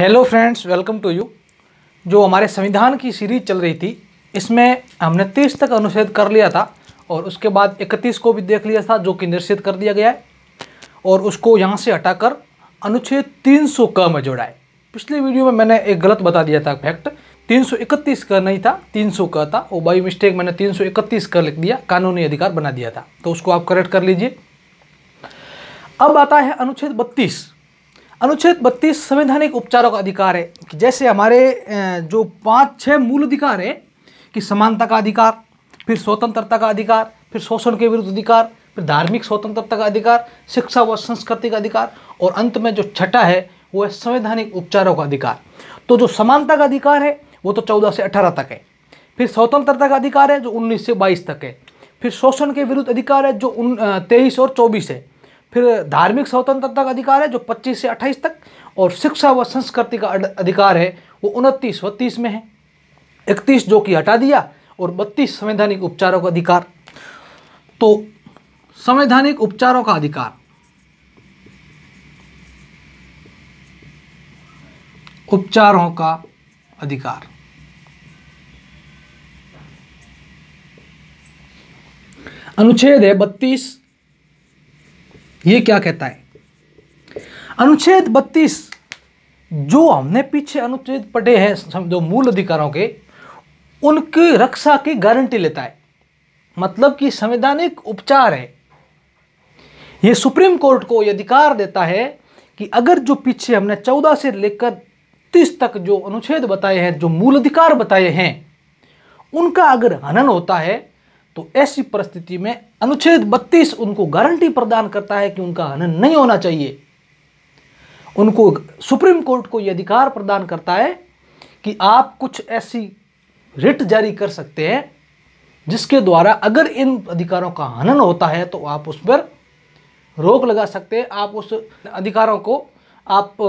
hello friends welcome to you जो हमारे संविधान की सीरीज चल रही थी इसमें हमने तीस तक अनुच्छेद कर लिया था और उसके बाद इकतीस को भी देख लिया था जो कि निश्चित कर दिया गया है और उसको यहाँ से हटाकर अनुच्छेद तीन सौ क में जोड़ा है पिछले वीडियो में मैंने एक गलत बता दिया था फैक्ट तीन सौ इकतीस का नहीं था तीन सौ का था और बाई मिस्टेक मैंने तीन सौ इकतीस का लिख दिया कानूनी अधिकार बना दिया था तो उसको आप करेक्ट कर लीजिए अब आता है अनुच्छेद बत्तीस अनुच्छेद बत्तीस संवैधानिक उपचारों का अधिकार है कि जैसे हमारे जो पाँच छः मूल अधिकार है कि समानता का अधिकार फिर स्वतंत्रता का अधिकार फिर शोषण के विरुद्ध अधिकार फिर धार्मिक स्वतंत्रता का अधिकार शिक्षा व संस्कृति का अधिकार और अंत में जो छठा है वो है संवैधानिक उपचारों का अधिकार तो जो समानता का अधिकार है वो तो चौदह से अठारह तक है फिर स्वतंत्रता का अधिकार है जो उन्नीस से बाईस तक है फिर शोषण के विरुद्ध अधिकार है जो तेईस और चौबीस है फिर धार्मिक स्वतंत्रता का अधिकार है जो 25 से 28 तक और शिक्षा व संस्कृति का अधिकार है वो उनतीस व तीस में है इकतीस जो कि हटा दिया और बत्तीस संवैधानिक उपचारों का अधिकार तो संवैधानिक उपचारों का अधिकार उपचारों का अधिकार अनुच्छेद है बत्तीस ये क्या कहता है अनुच्छेद 32 जो हमने पीछे अनुच्छेद पढ़े हैं जो मूल अधिकारों के उनकी रक्षा की गारंटी लेता है मतलब कि संवैधानिक उपचार है यह सुप्रीम कोर्ट को यह अधिकार देता है कि अगर जो पीछे हमने 14 से लेकर 30 तक जो अनुच्छेद बताए हैं जो मूल अधिकार बताए हैं उनका अगर हनन होता है तो ऐसी परिस्थिति में अनुच्छेद 32 उनको गारंटी प्रदान करता है कि उनका हनन नहीं होना चाहिए उनको सुप्रीम कोर्ट को यह अधिकार प्रदान करता है कि आप कुछ ऐसी रिट जारी कर सकते हैं जिसके द्वारा अगर इन अधिकारों का हनन होता है तो आप उस पर रोक लगा सकते हैं आप उस अधिकारों को आप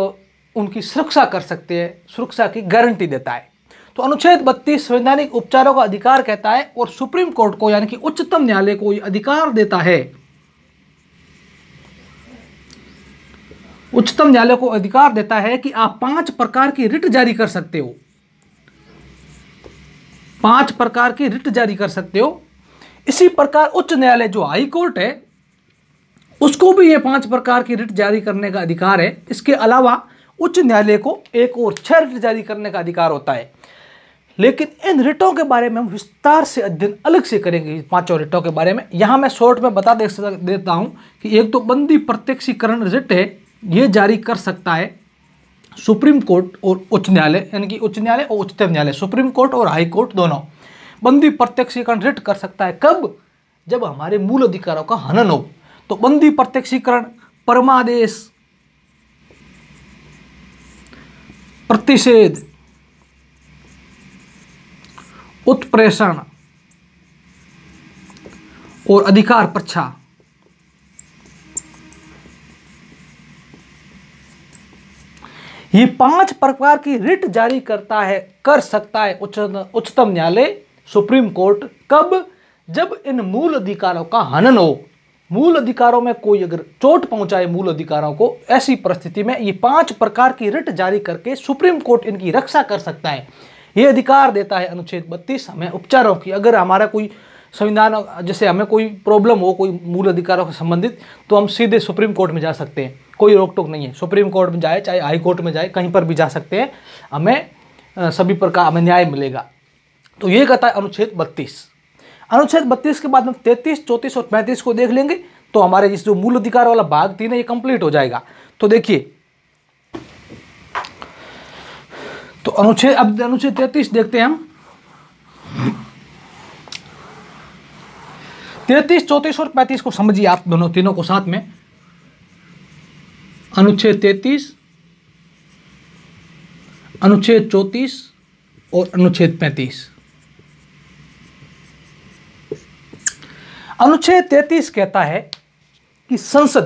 उनकी सुरक्षा कर सकते हैं सुरक्षा की गारंटी देता है तो अनुच्छेद बत्तीस संवैधानिक उपचारों का अधिकार कहता है और सुप्रीम कोर्ट को यानी कि उच्चतम न्यायालय को यह अधिकार देता है उच्चतम न्यायालय को अधिकार देता है कि आप पांच प्रकार की रिट जारी कर सकते हो पांच प्रकार की रिट जारी कर सकते हो इसी प्रकार उच्च न्यायालय जो हाई कोर्ट है उसको भी ये पांच प्रकार की रिट जारी करने का अधिकार है इसके अलावा उच्च न्यायालय को एक और छह रिट जारी करने का अधिकार होता है लेकिन इन रिटों के बारे में हम विस्तार से अध्ययन अलग से करेंगे पांचों रिटों के बारे में यहां मैं शॉर्ट में बता दे देता हूं कि एक तो बंदी प्रत्यक्षीकरण रिट है ये जारी कर सकता है सुप्रीम कोर्ट और उच्च न्यायालय यानी कि उच्च न्यायालय और उच्चतम न्यायालय सुप्रीम कोर्ट और हाई कोर्ट दोनों बंदी प्रत्यक्षीकरण रिट कर सकता है कब जब हमारे मूल अधिकारों का हनन हो तो बंदी प्रत्यक्षीकरण परमादेश प्रतिषेध उत्प्रेषण और अधिकार प्रच्छा ये पांच प्रकार की रिट जारी करता है कर सकता है उच्चतम न्यायालय सुप्रीम कोर्ट कब जब इन मूल अधिकारों का हनन हो मूल अधिकारों में कोई अगर चोट पहुंचाए मूल अधिकारों को ऐसी परिस्थिति में ये पांच प्रकार की रिट जारी करके सुप्रीम कोर्ट इनकी रक्षा कर सकता है ये अधिकार देता है अनुच्छेद बत्तीस हमें उपचारों की अगर हमारा कोई संविधान जैसे हमें कोई प्रॉब्लम हो कोई मूल अधिकारों से संबंधित तो हम सीधे सुप्रीम कोर्ट में जा सकते हैं कोई रोक टोक नहीं है सुप्रीम कोर्ट में जाए चाहे हाई कोर्ट में जाए कहीं पर भी जा सकते हैं हमें सभी प्रकार हमें न्याय मिलेगा तो ये कहता है अनुच्छेद बत्तीस अनुच्छेद बत्तीस के बाद हम तैंतीस चौंतीस और पैंतीस को देख लेंगे तो हमारे इस जो मूल अधिकार वाला भाग तीन है ये कंप्लीट हो जाएगा तो देखिए अनुच्छेद अब अनुच्छेद तैतीस देखते हैं हम तैतीस चौतीस और पैंतीस को समझिए आप दोनों तीनों को साथ में अनुच्छेद तैतीस अनुच्छेद चौतीस और अनुच्छेद पैंतीस अनुच्छेद तैतीस कहता है कि संसद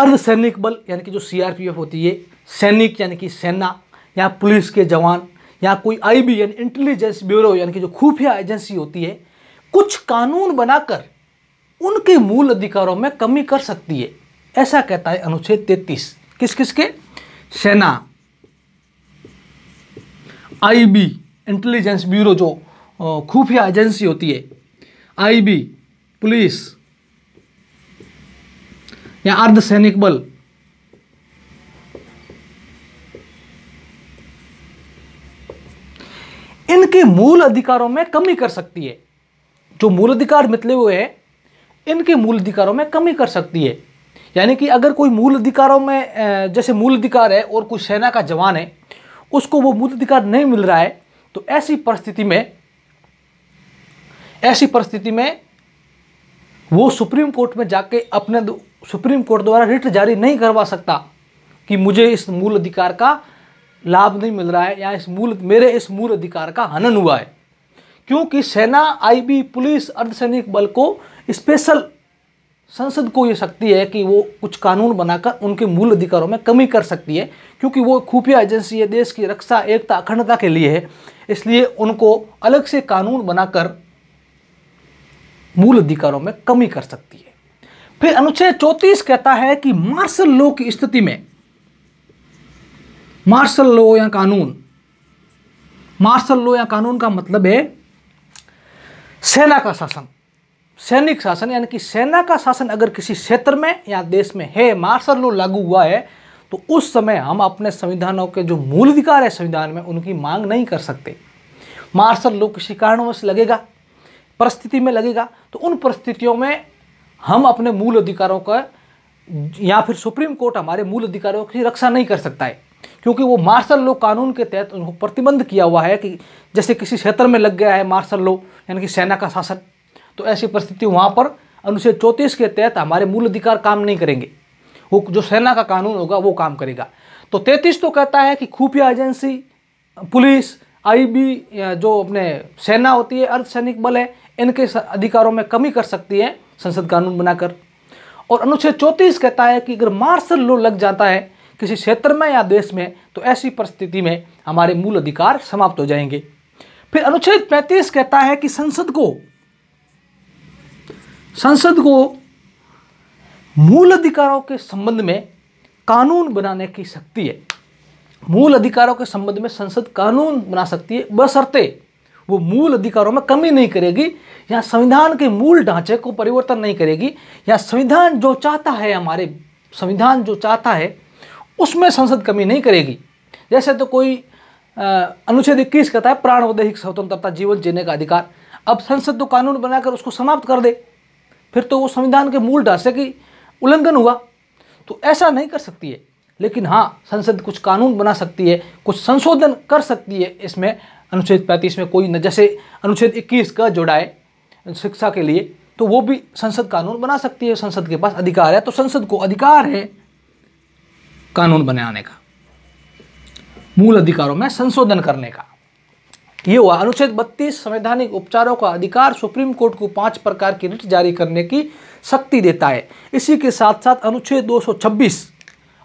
अर्धसैनिक बल यानी कि जो सीआरपीएफ होती है सैनिक यानी कि सेना या पुलिस के जवान या कोई आईबी यानी इंटेलिजेंस ब्यूरो यानी कि जो खुफिया एजेंसी होती है कुछ कानून बनाकर उनके मूल अधिकारों में कमी कर सकती है ऐसा कहता है अनुच्छेद तैतीस किस किस के सेना आईबी इंटेलिजेंस ब्यूरो जो खुफिया एजेंसी होती है आईबी पुलिस या अर्धसैनिक बल उनके मूल अधिकारों में कमी कर सकती है जो मूल अधिकार मितले हुए हैं इनके मूल अधिकारों में कमी कर सकती है यानी कि अगर कोई मूल अधिकारों में जैसे मूल अधिकार है और कोई सेना का जवान है उसको वो मूल अधिकार नहीं मिल रहा है तो ऐसी परिस्थिति में ऐसी परिस्थिति में वो सुप्रीम कोर्ट में जाके अपने सुप्रीम कोर्ट द्वारा रिट जारी नहीं करवा सकता कि मुझे इस मूल अधिकार का लाभ नहीं मिल रहा है या इस मूल मेरे इस मूल अधिकार का हनन हुआ है क्योंकि सेना आईबी पुलिस अर्धसैनिक बल को स्पेशल संसद को ये शक्ति है कि वो कुछ कानून बनाकर उनके मूल अधिकारों में कमी कर सकती है क्योंकि वो खुफिया एजेंसी है देश की रक्षा एकता अखंडता के लिए है इसलिए उनको अलग से कानून बनाकर मूल अधिकारों में कमी कर सकती है फिर अनुच्छेद चौंतीस कहता है कि मार्शल लॉ की स्थिति में मार्शल लो या कानून मार्शल लॉ या कानून का मतलब है सेना का शासन सैनिक शासन यानी कि सेना का शासन अगर किसी क्षेत्र में या देश में है मार्शल लॉ लागू हुआ है तो उस समय हम अपने संविधानों के जो मूल अधिकार है संविधान में उनकी मांग नहीं कर सकते मार्शल लॉ किसी कारणवश लगेगा परिस्थिति में लगेगा तो उन परिस्थितियों में हम अपने मूल अधिकारों का या फिर सुप्रीम कोर्ट हमारे मूल अधिकारों की रक्षा नहीं कर सकता है क्योंकि वो मार्शल लो कानून के तहत उनको प्रतिबंध किया हुआ है कि जैसे किसी क्षेत्र में लग गया है मार्शल लो यानी कि सेना का शासन तो ऐसी परिस्थिति वहाँ पर अनुच्छेद चौंतीस के तहत हमारे मूल अधिकार काम नहीं करेंगे वो जो सेना का कानून होगा वो काम करेगा तो तैतीस तो कहता है कि खुफिया एजेंसी पुलिस आईबी जो अपने सेना होती है अर्धसैनिक बल है इनके अधिकारों में कमी कर सकती है संसद कानून बनाकर और अनुच्छेद चौंतीस कहता है कि अगर मार्शल लो लग जाता है किसी क्षेत्र में या देश में तो ऐसी परिस्थिति में हमारे मूल अधिकार समाप्त हो जाएंगे फिर अनुच्छेद पैंतीस कहता है कि संसद को संसद को मूल अधिकारों के संबंध में कानून बनाने की शक्ति है मूल अधिकारों के संबंध में संसद कानून बना सकती है बसरते वो मूल अधिकारों में कमी नहीं करेगी या संविधान के मूल ढांचे को परिवर्तन नहीं करेगी या संविधान जो चाहता है हमारे संविधान जो चाहता है उसमें संसद कमी नहीं करेगी जैसे तो कोई अनुच्छेद इक्कीस कहता है प्राण वैदेहिक स्वतंत्रता जीवन जीने का अधिकार अब संसद तो कानून बनाकर उसको समाप्त कर दे फिर तो वो संविधान के मूल ढांचे की उल्लंघन हुआ तो ऐसा नहीं कर सकती है लेकिन हाँ संसद कुछ कानून बना सकती है कुछ संशोधन कर सकती है इसमें अनुच्छेद पैंतीस में कोई न जैसे अनुच्छेद इक्कीस का जोड़ाए शिक्षा के लिए तो वो भी संसद कानून बना सकती है संसद के पास अधिकार है तो संसद को अधिकार है कानून बनाने का मूल अधिकारों में संशोधन करने का ये हुआ अनुच्छेद 32 संवैधानिक उपचारों का अधिकार सुप्रीम कोर्ट को पांच प्रकार की रिट जारी करने की शक्ति देता है इसी के साथ साथ अनुच्छेद 226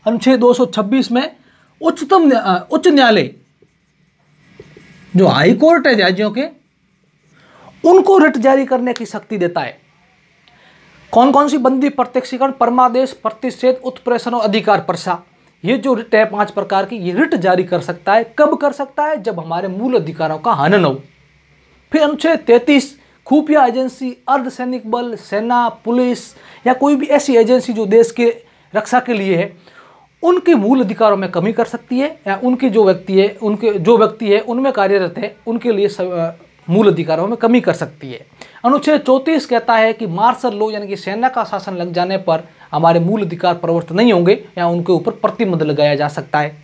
अनुच्छेद 226 में उच्चतम उच्च न्यायालय जो हाई कोर्ट है राज्यों के उनको रिट जारी करने की शक्ति देता है कौन कौन सी बंदी प्रत्यक्षीकरण परमादेश प्रतिषेध उत्प्रेषण और अधिकार प्रसा ये जो रिट है पांच प्रकार की ये रिट जारी कर सकता है कब कर सकता है जब हमारे मूल अधिकारों का हनन हो फिर अनुच्छेद तैतीस खुफिया एजेंसी अर्धसैनिक बल सेना पुलिस या कोई भी ऐसी एजेंसी जो देश के रक्षा के लिए है उनके मूल अधिकारों में कमी कर सकती है या उनके जो व्यक्ति है उनके जो व्यक्ति है उनमें कार्यरत है उनके लिए मूल अधिकारों में कमी कर सकती है अनुच्छेद चौंतीस कहता है कि मार्शल लॉ यानी कि सेना का शासन लग जाने पर हमारे मूल अधिकार प्रवृत्त नहीं होंगे या उनके ऊपर प्रतिबंध लगाया जा सकता है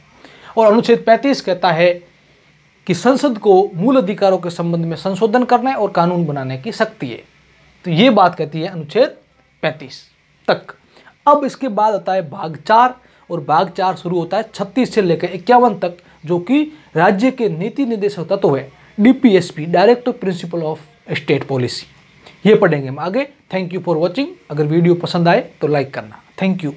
और अनुच्छेद पैंतीस कहता है कि संसद को मूल अधिकारों के संबंध में संशोधन करने और कानून बनाने की शक्ति है तो ये बात कहती है अनुच्छेद पैंतीस तक अब इसके बाद आता है भाग चार और भाग चार शुरू होता है छत्तीस से लेकर इक्यावन तक जो कि राज्य के नीति निर्देशक तत्व है the director principle of state policy ये पढ़ेंगे हम आगे थैंक यू फॉर वॉचिंग अगर वीडियो पसंद आए तो लाइक करना थैंक यू